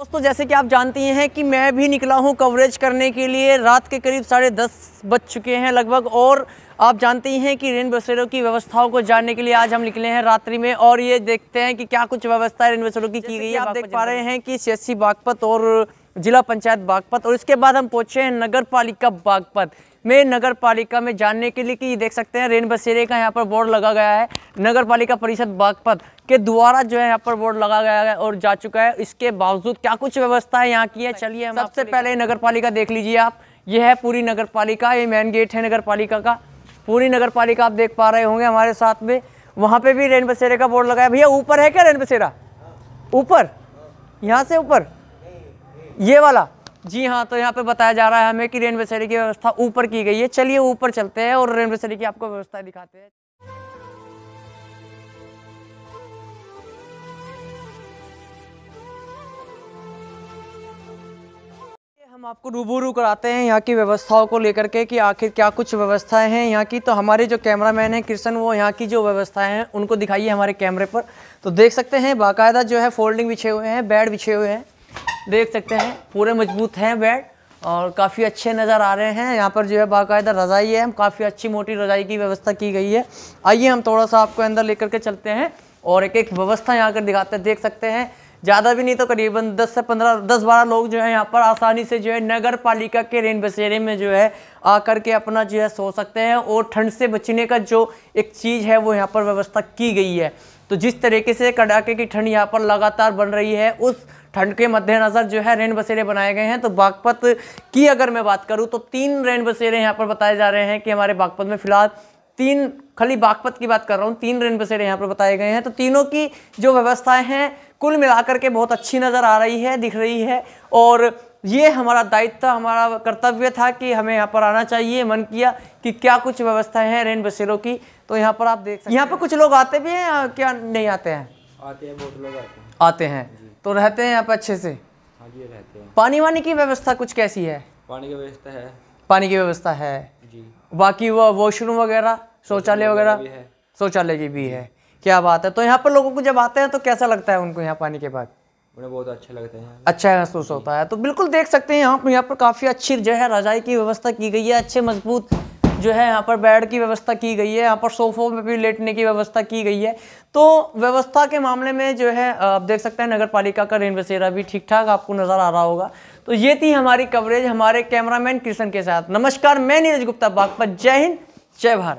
दोस्तों जैसे कि आप जानती हैं कि मैं भी निकला हूं कवरेज करने के लिए रात के करीब साढ़े दस बज चुके हैं लगभग और आप जानती हैं कि रेन बसेरों की व्यवस्थाओं को जानने के लिए आज हम निकले हैं रात्रि में और ये देखते हैं कि क्या कुछ व्यवस्था रेन बसेरों की की गई है आप देख पा रहे हैं कि सियासी बागपत और जिला पंचायत बागपत और इसके बाद हम पहुंचे हैं नगर पालिका बागपत में नगर पालिका में जानने के लिए कि देख सकते हैं रेन बसेरे का यहाँ पर बोर्ड लगा गया है नगर पालिका परिषद बागपत के द्वारा जो है यहाँ पर बोर्ड लगा गया है और जा चुका है इसके बावजूद क्या कुछ व्यवस्था है यहाँ की है चलिए हम सबसे पहले नगर पालिका देख लीजिए आप ये है पूरी नगर पालिका ये मेन गेट है नगर पालिका का पूरी नगर पालिका आप देख पा रहे होंगे हमारे साथ में वहाँ पे भी रेन बसेरे का बोर्ड लगाया भैया ऊपर है क्या रेन बसेरा ऊपर यहाँ से ऊपर ये वाला जी हाँ तो यहाँ पे बताया जा रहा है हमें कि रेन सड़ी की व्यवस्था ऊपर की गई है चलिए ऊपर चलते हैं और रेन सड़ी की आपको व्यवस्था दिखाते हैं हम आपको रूबरू कराते हैं यहाँ की व्यवस्थाओं को लेकर के कि आखिर क्या कुछ व्यवस्थाएं हैं यहाँ की तो हमारे जो कैमरामैन हैं कृष्ण वो यहाँ की जो व्यवस्थाएं हैं उनको दिखाइए हमारे कैमरे पर तो देख सकते हैं बाकायदा जो है फोल्डिंग बिछे हुए हैं बेड बिछे हुए हैं देख सकते हैं पूरे मजबूत हैं बेड और काफ़ी अच्छे नज़र आ रहे हैं यहाँ पर जो है बाकायदा रज़ाई है काफ़ी अच्छी मोटी रज़ाई की व्यवस्था की गई है आइए हम थोड़ा सा आपको अंदर लेकर के चलते हैं और एक एक व्यवस्था यहाँ कर दिखाते हैं देख सकते हैं ज़्यादा भी नहीं तो करीबन 10 से 15 10 बारह लोग जो है यहाँ पर आसानी से जो है नगर पालिका के रेन बसेरे में जो है आकर के अपना जो है सो सकते हैं और ठंड से बचने का जो एक चीज़ है वो यहाँ पर व्यवस्था की गई है तो जिस तरीके से कड़ाके की ठंड यहाँ पर लगातार बन रही है उस ठंड के मद्देनज़र जो है रेन बसेरे बनाए गए हैं तो बागपत की अगर मैं बात करूँ तो तीन रेन बसेरे यहाँ पर बताए जा रहे हैं कि हमारे बागपत में फिलहाल तीन खाली बागपत की बात कर रहा हूँ तीन रेन बसेरे यहाँ पर बताए गए हैं तो तीनों की जो व्यवस्थाएं हैं कुल मिलाकर के बहुत अच्छी नज़र आ रही है दिख रही है और ये हमारा दायित्व हमारा कर्तव्य था कि हमें यहाँ पर आना चाहिए मन किया कि क्या कुछ व्यवस्थाएं हैं रेन बसेरों की तो यहाँ पर आप देख सकते यहाँ पर कुछ लोग आते भी हैं क्या नहीं आते हैं आते हैं बहुत लोग आते हैं आते हैं तो रहते हैं यहाँ पर अच्छे से हाँ रहते हैं पानी वानी की व्यवस्था कुछ कैसी है पानी की व्यवस्था है पानी की व्यवस्था है बाकी वह वॉशरूम वगैरह शौचालय वगैरह शौचालय की भी है क्या बात है तो यहाँ पर लोगों को जब आते हैं तो कैसा लगता है उनको यहाँ पानी के बाद उन्हें बहुत अच्छा लगता है अच्छा महसूस होता है तो बिल्कुल देख सकते हैं यहाँ पर यहाँ पर काफ़ी अच्छी जो है रजाई की व्यवस्था की गई है अच्छे मजबूत जो है यहाँ पर बेड की व्यवस्था की गई है यहाँ पर सोफों में भी लेटने की व्यवस्था की गई है तो व्यवस्था के मामले में जो है आप देख सकते हैं नगर पालिका का रेन बसेरा भी ठीक ठाक आपको नज़र आ रहा होगा तो ये थी हमारी कवरेज हमारे कैमरामैन कृष्ण के साथ नमस्कार मैं नीरज गुप्ता बागपत जय हिंद जय भारत